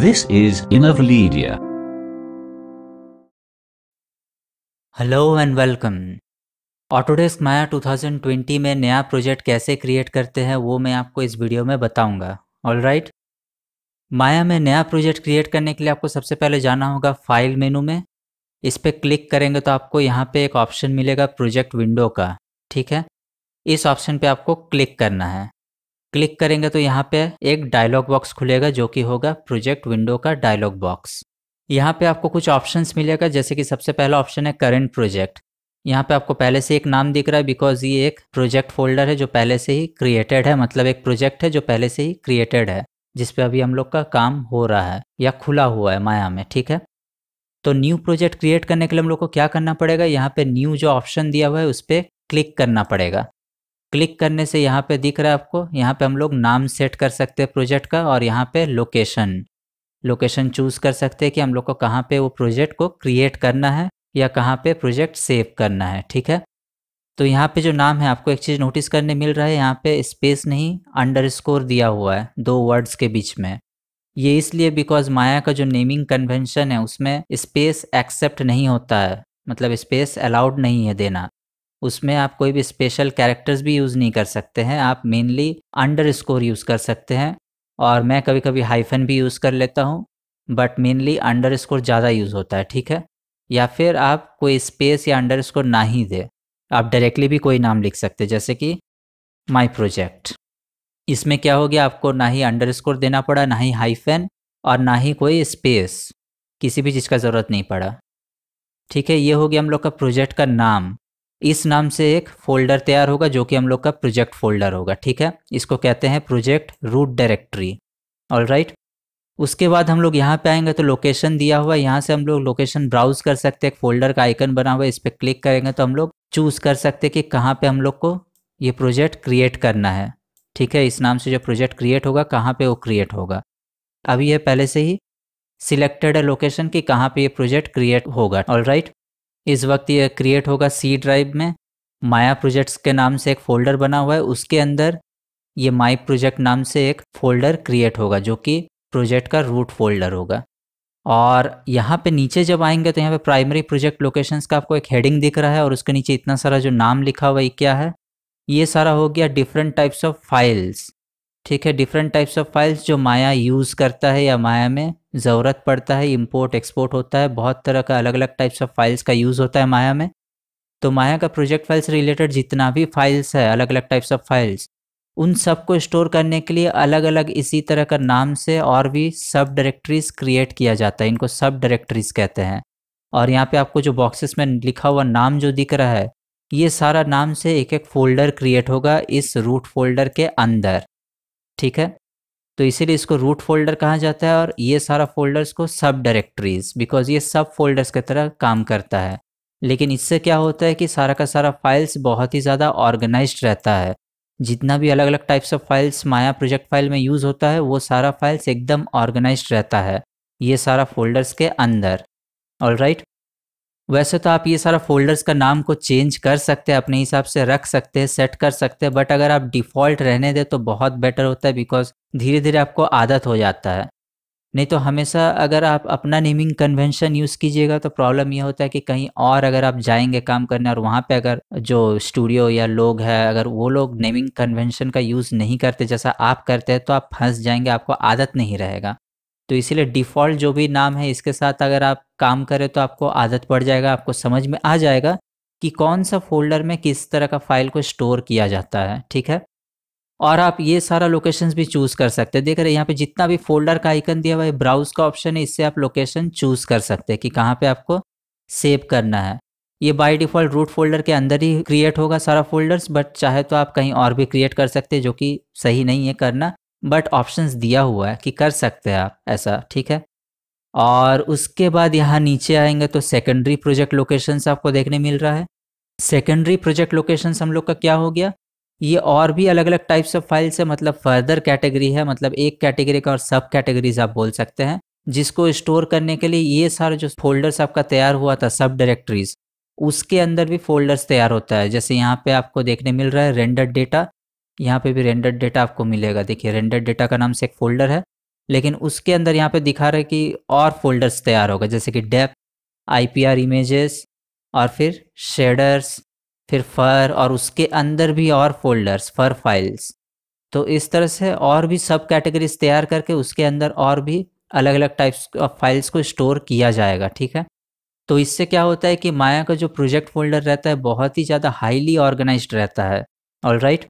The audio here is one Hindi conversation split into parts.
This is Innovaledia. Hello and welcome. Autodesk Maya 2020 में नया प्रोजेक्ट कैसे क्रिएट करते हैं वो मैं आपको इस वीडियो में बताऊंगा ऑल राइट right? माया में नया प्रोजेक्ट क्रिएट करने के लिए आपको सबसे पहले जाना होगा फाइल मेनू में इस पर क्लिक करेंगे तो आपको यहाँ पे एक ऑप्शन मिलेगा प्रोजेक्ट विंडो का ठीक है इस ऑप्शन पे आपको क्लिक करना है क्लिक करेंगे तो यहाँ पे एक डायलॉग बॉक्स खुलेगा जो कि होगा प्रोजेक्ट विंडो का डायलॉग बॉक्स यहाँ पे आपको कुछ ऑप्शंस मिलेगा जैसे कि सबसे पहला ऑप्शन है करेंट प्रोजेक्ट यहाँ पे आपको पहले से एक नाम दिख रहा है बिकॉज ये एक प्रोजेक्ट फोल्डर है जो पहले से ही क्रिएटेड है मतलब एक प्रोजेक्ट है जो पहले से ही क्रिएटेड है जिसपे अभी हम लोग का काम हो रहा है या खुला हुआ है माया में ठीक है तो न्यू प्रोजेक्ट क्रिएट करने के लिए हम लोग को क्या करना पड़ेगा यहाँ पे न्यू जो ऑप्शन दिया हुआ है उस पर क्लिक करना पड़ेगा क्लिक करने से यहाँ पे दिख रहा है आपको यहाँ पे हम लोग नाम सेट कर सकते हैं प्रोजेक्ट का और यहाँ पे लोकेशन लोकेशन चूज़ कर सकते हैं कि हम लोग को कहाँ पे वो प्रोजेक्ट को क्रिएट करना है या कहाँ पे प्रोजेक्ट सेव करना है ठीक है तो यहाँ पे जो नाम है आपको एक चीज़ नोटिस करने मिल रहा है यहाँ पे स्पेस नहीं अंडर दिया हुआ है दो वर्ड्स के बीच में ये इसलिए बिकॉज माया का जो नेमिंग कन्वेंशन है उसमें स्पेस एक्सेप्ट नहीं होता है मतलब स्पेस अलाउड नहीं है देना उसमें आप कोई भी स्पेशल कैरेक्टर्स भी यूज़ नहीं कर सकते हैं आप मेनली अंडर स्कोर यूज़ कर सकते हैं और मैं कभी कभी हाइफन भी यूज़ कर लेता हूँ बट मेनली अंडर स्कोर ज़्यादा यूज़ होता है ठीक है या फिर आप कोई स्पेस या अंडर स्कोर ना ही दे आप डायरेक्टली भी कोई नाम लिख सकते जैसे कि माई प्रोजेक्ट इसमें क्या हो गया आपको ना ही अंडर स्कोर देना पड़ा ना ही हाइफन और ना ही कोई स्पेस किसी भी चीज़ का ज़रूरत नहीं पड़ा ठीक है ये हो गया हम लोग का प्रोजेक्ट का नाम इस नाम से एक फोल्डर तैयार होगा जो कि हम लोग का प्रोजेक्ट फोल्डर होगा ठीक है इसको कहते हैं project root directory all right उसके बाद हम लोग यहाँ पे आएंगे तो लोकेशन दिया हुआ है यहाँ से हम लोग लोकेशन ब्राउज कर सकते हैं एक फोल्डर का आइकन बना हुआ है इस पर क्लिक करेंगे तो हम लोग चूज़ कर सकते हैं कि कहाँ पे हम लोग को ये प्रोजेक्ट क्रिएट करना है ठीक है इस नाम से जो प्रोजेक्ट क्रिएट होगा कहाँ पे वो क्रिएट होगा अभी यह पहले से ही सिलेक्टेड है लोकेशन कि कहाँ पे ये प्रोजेक्ट क्रिएट होगा ऑल राइट इस वक्त ये क्रिएट होगा सी ड्राइव में माया प्रोजेक्ट्स के नाम से एक फ़ोल्डर बना हुआ है उसके अंदर ये माई प्रोजेक्ट नाम से एक फ़ोल्डर क्रिएट होगा जो कि प्रोजेक्ट का रूट फोल्डर होगा और यहाँ पे नीचे जब आएंगे तो यहाँ पे प्राइमरी प्रोजेक्ट लोकेशंस का आपको एक हेडिंग दिख रहा है और उसके नीचे इतना सारा जो नाम लिखा हुआ है क्या है ये सारा हो गया डिफरेंट टाइप्स ऑफ फाइल्स ठीक है डिफरेंट टाइप्स ऑफ फाइल्स जो माया यूज़ करता है या माया में ज़रूरत पड़ता है इंपोर्ट एक्सपोर्ट होता है बहुत तरह का अलग अलग टाइप्स ऑफ फाइल्स का यूज़ होता है माया में तो माया का प्रोजेक्ट फाइल्स रिलेटेड जितना भी फाइल्स है अलग अलग टाइप्स ऑफ फाइल्स उन सब को स्टोर करने के लिए अलग अलग इसी तरह का नाम से और भी सब डायरेक्टरीज क्रिएट किया जाता है इनको सब डायरेक्टरीज कहते हैं और यहाँ पे आपको जो बॉक्सेस में लिखा हुआ नाम जो दिख रहा है ये सारा नाम से एक एक फोल्डर क्रिएट होगा इस रूट फोल्डर के अंदर ठीक है तो इसीलिए इसको रूट फोल्डर कहा जाता है और ये सारा फोल्डर्स को सब डायरेक्टरीज बिकॉज ये सब फोल्डर्स की तरह काम करता है लेकिन इससे क्या होता है कि सारा का सारा फाइल्स बहुत ही ज़्यादा ऑर्गेनाइज रहता है जितना भी अलग अलग types of files Maya project file में यूज़ होता है वो सारा फाइल्स एकदम ऑर्गेनाइज रहता है ये सारा फोल्डर्स के अंदर ऑल राइट वैसे तो आप ये सारा फोल्डर्स का नाम को चेंज कर सकते हैं अपने हिसाब से रख सकते हैं सेट कर सकते हैं बट अगर आप डिफ़ॉल्ट रहने दें तो बहुत बेटर होता है बिकॉज धीरे धीरे आपको आदत हो जाता है नहीं तो हमेशा अगर आप अपना नेमिंग कन्वेंशन यूज़ कीजिएगा तो प्रॉब्लम यह होता है कि कहीं और अगर आप जाएंगे काम करने और वहाँ पे अगर जो स्टूडियो या लोग हैं अगर वो लोग नेमिंग कन्वेंशन का यूज़ नहीं करते जैसा आप करते हैं तो आप फंस जाएंगे आपको आदत नहीं रहेगा तो इसीलिए डिफ़ॉल्ट जो भी नाम है इसके साथ अगर आप काम करें तो आपको आदत पड़ जाएगा आपको समझ में आ जाएगा कि कौन सा फोल्डर में किस तरह का फाइल को स्टोर किया जाता है ठीक है और आप ये सारा लोकेशंस भी चूज़ कर सकते हैं देख रहे हैं यहाँ पे जितना भी फोल्डर का आइकन दिया हुआ है ब्राउज का ऑप्शन है इससे आप लोकेशन चूज़ कर सकते हैं कि कहाँ पे आपको सेव करना है ये बाय डिफ़ॉल्ट रूट फोल्डर के अंदर ही क्रिएट होगा सारा फोल्डर्स बट चाहे तो आप कहीं और भी क्रिएट कर सकते हैं जो कि सही नहीं है करना बट ऑप्शंस दिया हुआ है कि कर सकते हैं आप ऐसा ठीक है और उसके बाद यहाँ नीचे आएंगे तो सेकेंडरी प्रोजेक्ट लोकेशंस आपको देखने मिल रहा है सेकेंडरी प्रोजेक्ट लोकेशंस हम लोग का क्या हो गया ये और भी अलग अलग टाइप्स ऑफ फाइल्स है मतलब फर्दर कैटेगरी है मतलब एक कैटेगरी का और सब कैटेगरीज आप बोल सकते हैं जिसको स्टोर करने के लिए ये सारे जो फोल्डर्स आपका तैयार हुआ था सब डायरेक्टरीज उसके अंदर भी फोल्डर्स तैयार होता है जैसे यहाँ पे आपको देखने मिल रहा है रेंडर डेटा यहाँ पे भी रेंडर डेटा आपको मिलेगा देखिए रेंडर डेटा का नाम से एक फोल्डर है लेकिन उसके अंदर यहाँ पे दिखा रहा है कि और फोल्डर्स तैयार होगा जैसे कि डेप आईपीआर इमेजेस और फिर शेडर्स फिर फर और उसके अंदर भी और फोल्डर्स फर फाइल्स तो इस तरह से और भी सब कैटेगरीज तैयार करके उसके अंदर और भी अलग अलग टाइप्स ऑफ फाइल्स को स्टोर किया जाएगा ठीक है तो इससे क्या होता है कि माया का जो प्रोजेक्ट फोल्डर रहता है बहुत ही ज़्यादा हाईली ऑर्गेनाइज्ड रहता है ऑल राइट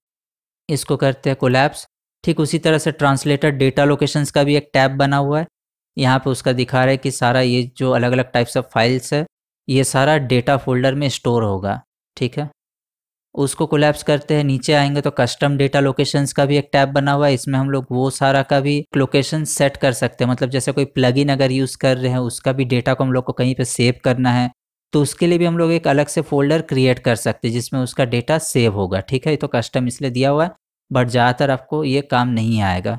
इसको करते हैं कोलैप्स ठीक उसी तरह से ट्रांसलेटर डेटा लोकेशंस का भी एक टैब बना हुआ है यहाँ पे उसका दिखा रहा है कि सारा ये जो अलग अलग टाइप्स ऑफ फाइल्स है ये सारा डेटा फोल्डर में स्टोर होगा ठीक है उसको कोलैप्स करते हैं नीचे आएंगे तो कस्टम डेटा लोकेशंस का भी एक टैब बना हुआ है इसमें हम लोग वो सारा का भी लोकेशन सेट कर सकते हैं मतलब जैसे कोई प्लगइन अगर यूज़ कर रहे हैं उसका भी डेटा को हम लोग को कहीं पे सेव करना है तो उसके लिए भी हम लोग एक अलग से फोल्डर क्रिएट कर सकते हैं जिसमें उसका डेटा सेव होगा ठीक है ये तो कस्टम इसलिए दिया हुआ है बट ज़्यादातर आपको ये काम नहीं आएगा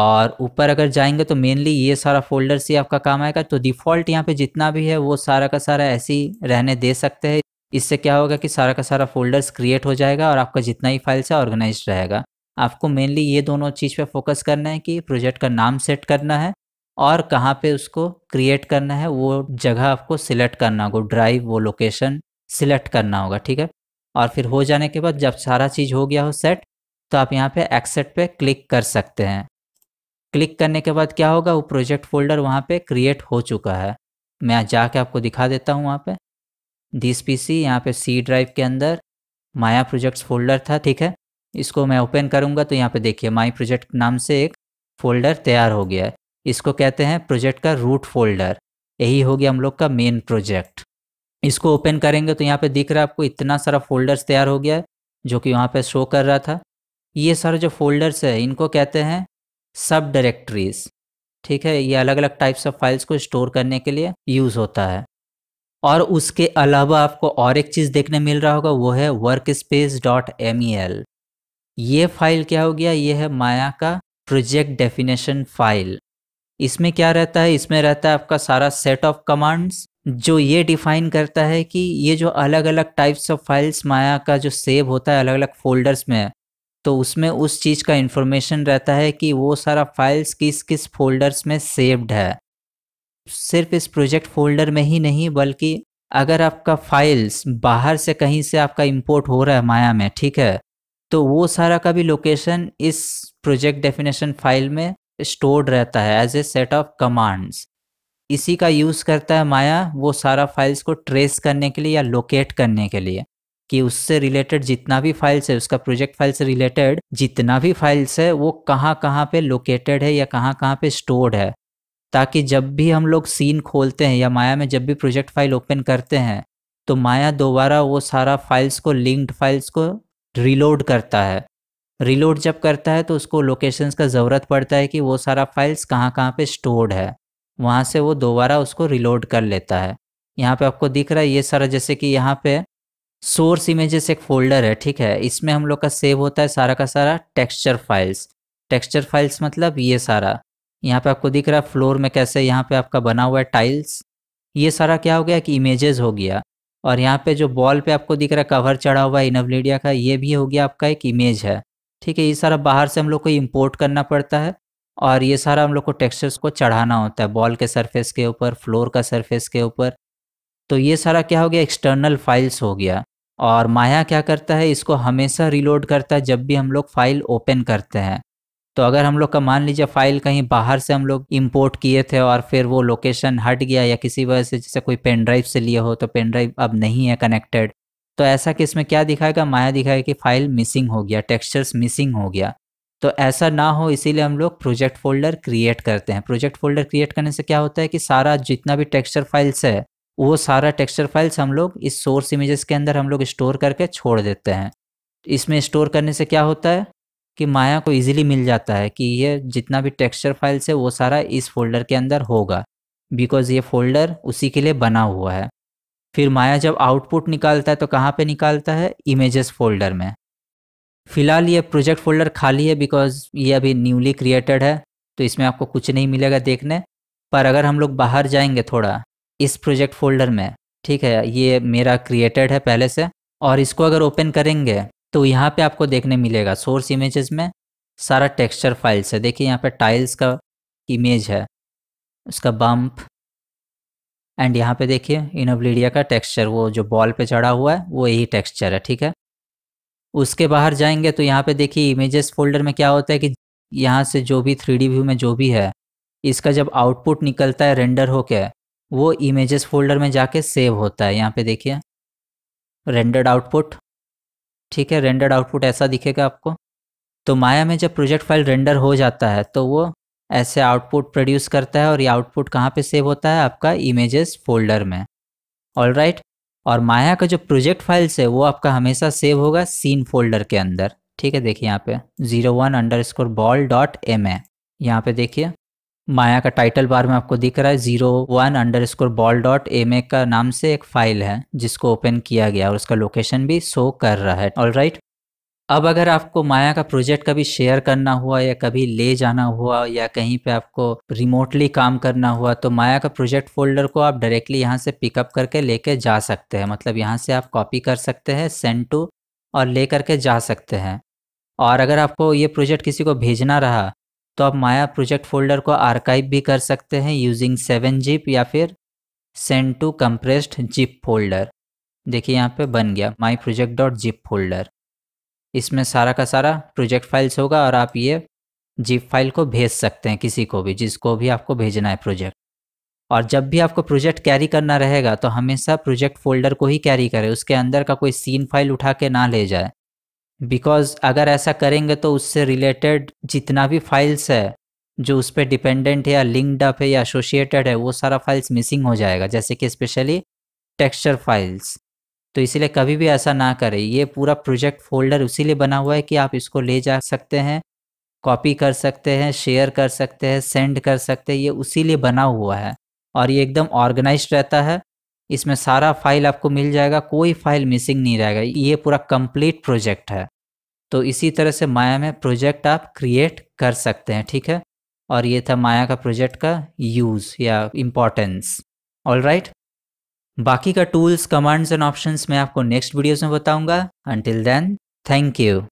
और ऊपर अगर जाएंगे तो मेनली ये सारा फोल्डर से आपका काम आएगा तो डिफ़ॉल्ट यहाँ पे जितना भी है वो सारा का सारा ऐसे ही रहने दे सकते हैं इससे क्या होगा कि सारा का सारा फोल्डर्स क्रिएट हो जाएगा और आपका जितना ही फाइल्स है ऑर्गेनाइज रहेगा आपको मेनली ये दोनों चीज़ पे फोकस करना है कि प्रोजेक्ट का नाम सेट करना है और कहाँ पे उसको क्रिएट करना है वो जगह आपको सिलेक्ट करना होगा ड्राइव वो लोकेशन सिलेक्ट करना होगा ठीक है और फिर हो जाने के बाद जब सारा चीज़ हो गया हो सेट तो आप यहाँ पे एक्सेट पे क्लिक कर सकते हैं क्लिक करने के बाद क्या होगा वो प्रोजेक्ट फोल्डर वहाँ पे क्रिएट हो चुका है मैं जाके आपको दिखा देता हूँ वहाँ पे दिस पी सी यहाँ पे सी ड्राइव के अंदर माया प्रोजेक्ट्स फोल्डर था ठीक है इसको मैं ओपन करूँगा तो यहाँ पे देखिए माई प्रोजेक्ट नाम से एक फोल्डर तैयार हो गया है इसको कहते हैं प्रोजेक्ट का रूट फोल्डर यही हो गया हम लोग का मेन प्रोजेक्ट इसको ओपन करेंगे तो यहाँ पे दिख रहा है आपको इतना सारा फोल्डर्स तैयार हो गया है जो कि वहाँ पे शो कर रहा था ये सारे जो फोल्डर्स है इनको कहते हैं सब डायरेक्टरीज ठीक है ये अलग अलग टाइप्स ऑफ फाइल्स को स्टोर करने के लिए यूज़ होता है और उसके अलावा आपको और एक चीज़ देखने मिल रहा होगा वो है workspace dot M E L ये फाइल क्या हो गया ये है माया का प्रोजेक्ट डेफिनेशन फाइल इसमें क्या रहता है इसमें रहता है आपका सारा सेट ऑफ कमांड्स जो ये डिफाइन करता है कि ये जो अलग अलग टाइप्स ऑफ फाइल्स माया का जो सेव होता है अलग अलग फोल्डर्स में तो उसमें उस चीज़ का इंफॉर्मेशन रहता है कि वो सारा फाइल्स किस किस फोल्डर्स में सेव्ड है सिर्फ इस प्रोजेक्ट फोल्डर में ही नहीं बल्कि अगर आपका फाइल्स बाहर से कहीं से आपका इम्पोर्ट हो रहा है माया में ठीक है तो वो सारा का भी लोकेशन इस प्रोजेक्ट डेफिनेशन फाइल में स्टोर्ड रहता है as a set of commands इसी का यूज़ करता है माया वो सारा फाइल्स को ट्रेस करने के लिए या लोकेट करने के लिए कि उससे रिलेटेड जितना भी फाइल्स है उसका प्रोजेक्ट फाइल से रिलेटेड जितना भी फाइल्स है वो कहाँ कहाँ पे लोकेटेड है या कहाँ कहाँ पे स्टोर्ड है ताकि जब भी हम लोग सीन खोलते हैं या माया में जब भी प्रोजेक्ट फाइल ओपन करते हैं तो माया दोबारा वो सारा फाइल्स को लिंक्ड फाइल्स को रिलोड करता है रिलोड जब करता है तो उसको लोकेशंस का ज़रूरत पड़ता है कि वो सारा फाइल्स कहाँ कहाँ पे स्टोर्ड है वहाँ से वो दोबारा उसको रिलोड कर लेता है यहाँ पे आपको दिख रहा है ये सारा जैसे कि यहाँ पे सोर्स इमेजेस एक फोल्डर है ठीक है इसमें हम लोग का सेव होता है सारा का सारा टेक्स्चर फाइल्स टेक्स्चर फाइल्स मतलब ये सारा यहाँ पे आपको दिख रहा है फ्लोर में कैसे यहाँ पे आपका बना हुआ है टाइल्स ये सारा क्या हो गया कि इमेजेस हो गया और यहाँ पे जो बॉल पे आपको दिख रहा है कवर चढ़ा हुआ है इनवलीडिया का ये भी हो गया आपका एक इमेज है ठीक है ये सारा बाहर से हम लोग को इम्पोर्ट करना पड़ता है और ये सारा हम लोग को टेक्सचर्स को चढ़ाना होता है बॉल के सरफेस के ऊपर फ्लोर का सरफेस के ऊपर तो ये सारा क्या हो गया एक्सटर्नल फाइल्स हो गया और माया क्या करता है इसको हमेशा रिलोड करता है जब भी हम लोग फाइल ओपन करते हैं तो अगर हम लोग का मान लीजिए फाइल कहीं बाहर से हम लोग इम्पोर्ट किए थे और फिर वो लोकेशन हट गया या किसी वजह से जैसे कोई पेन ड्राइव से लिए हो तो पेन ड्राइव अब नहीं है कनेक्टेड तो ऐसा केस में क्या दिखाएगा माया दिखाएगा कि फाइल मिसिंग हो गया टेक्सचर्स मिसिंग हो गया तो ऐसा ना हो इसीलिए हम लोग प्रोजेक्ट फोल्डर क्रिएट करते हैं प्रोजेक्ट फोल्डर क्रिएट करने से क्या होता है कि सारा जितना भी टेक्सचर फाइल्स है वो सारा टेक्सचर फाइल्स हम लोग इस सोर्स इमेजेस के अंदर हम लोग स्टोर करके छोड़ देते हैं इसमें स्टोर करने से क्या होता है कि माया को इजीली मिल जाता है कि ये जितना भी टेक्सचर फाइल्स है वो सारा इस फोल्डर के अंदर होगा बिकॉज़ ये फोल्डर उसी के लिए बना हुआ है फिर माया जब आउटपुट निकालता है तो कहाँ पे निकालता है इमेजेस फोल्डर में फिलहाल ये प्रोजेक्ट फोल्डर खाली है बिकॉज ये अभी न्यूली क्रिएटेड है तो इसमें आपको कुछ नहीं मिलेगा देखने पर अगर हम लोग बाहर जाएंगे थोड़ा इस प्रोजेक्ट फोल्डर में ठीक है ये मेरा क्रिएटेड है पहले से और इसको अगर ओपन करेंगे तो यहाँ पे आपको देखने मिलेगा सोर्स इमेजेस में सारा टेक्सचर फाइल्स है देखिए यहाँ पे टाइल्स का इमेज है उसका बम्प एंड यहाँ पे देखिए इनोब्लीडिया का टेक्सचर वो जो बॉल पे चढ़ा हुआ है वो यही टेक्सचर है ठीक है उसके बाहर जाएंगे तो यहाँ पे देखिए इमेजेस फोल्डर में क्या होता है कि यहाँ से जो भी थ्री व्यू में जो भी है इसका जब आउटपुट निकलता है रेंडर होके वो इमेजेस फोल्डर में जाके सेव होता है यहाँ पे देखिए रेंडर्ड आउटपुट ठीक है रेंडर्ड आउटपुट ऐसा दिखेगा आपको तो माया में जब प्रोजेक्ट फाइल रेंडर हो जाता है तो वो ऐसे आउटपुट प्रोड्यूस करता है और ये आउटपुट कहाँ पे सेव होता है आपका इमेजेस फोल्डर में ऑल राइट right? और माया का जो प्रोजेक्ट फाइल्स है वो आपका हमेशा सेव होगा सीन फोल्डर के अंदर ठीक है देखिए यहाँ पे zero one underscore ball dot M A यहाँ पे देखिए माया का टाइटल बार में आपको दिख रहा है zero one underscore ball dot M A का नाम से एक फाइल है जिसको ओपन किया गया और उसका लोकेशन भी शो कर रहा है ऑल राइट right? अब अगर आपको माया का प्रोजेक्ट कभी शेयर करना हुआ या कभी ले जाना हुआ या कहीं पे आपको रिमोटली काम करना हुआ तो माया का प्रोजेक्ट फोल्डर को आप डायरेक्टली यहाँ से पिकअप करके लेके जा सकते हैं मतलब यहाँ से आप कॉपी कर सकते हैं सेंड टू और ले करके जा सकते हैं और अगर आपको ये प्रोजेक्ट किसी को भेजना रहा तो आप माया प्रोजेक्ट फोल्डर को आर्काइव भी कर सकते हैं यूजिंग सेवन जिप या फिर send to compressed zip folder देखिए यहाँ पे बन गया my project dot zip folder इसमें सारा का सारा प्रोजेक्ट फाइल्स होगा और आप ये जीप फाइल को भेज सकते हैं किसी को भी जिसको भी आपको भेजना है प्रोजेक्ट और जब भी आपको प्रोजेक्ट कैरी करना रहेगा तो हमेशा प्रोजेक्ट फोल्डर को ही कैरी करें उसके अंदर का कोई सीन फाइल उठा के ना ले जाए बिकॉज अगर ऐसा करेंगे तो उससे रिलेटेड जितना भी फाइल्स है जो उस पर डिपेंडेंट है या लिंक्ड अप है या एसोशिएटेड है वो सारा फाइल्स मिसिंग हो जाएगा जैसे कि स्पेशली टेक्सचर फाइल्स तो इसलिए कभी भी ऐसा ना करें ये पूरा प्रोजेक्ट फोल्डर उसीलिए बना हुआ है कि आप इसको ले जा सकते हैं कॉपी कर सकते हैं शेयर कर सकते हैं सेंड कर सकते हैं ये उसी लिए बना हुआ है और ये एकदम ऑर्गेनाइज रहता है इसमें सारा फाइल आपको मिल जाएगा कोई फाइल मिसिंग नहीं रहेगा ये पूरा कंप्लीट प्रोजेक्ट है तो इसी तरह से माया में प्रोजेक्ट आप क्रिएट कर सकते हैं ठीक है और ये था माया का प्रोजेक्ट का यूज़ या इम्पोर्टेंस ऑल राइट बाकी का टूल्स कमांड्स एंड ऑप्शंस मैं आपको नेक्स्ट वीडियोस में बताऊंगा अंटिल देन थैंक यू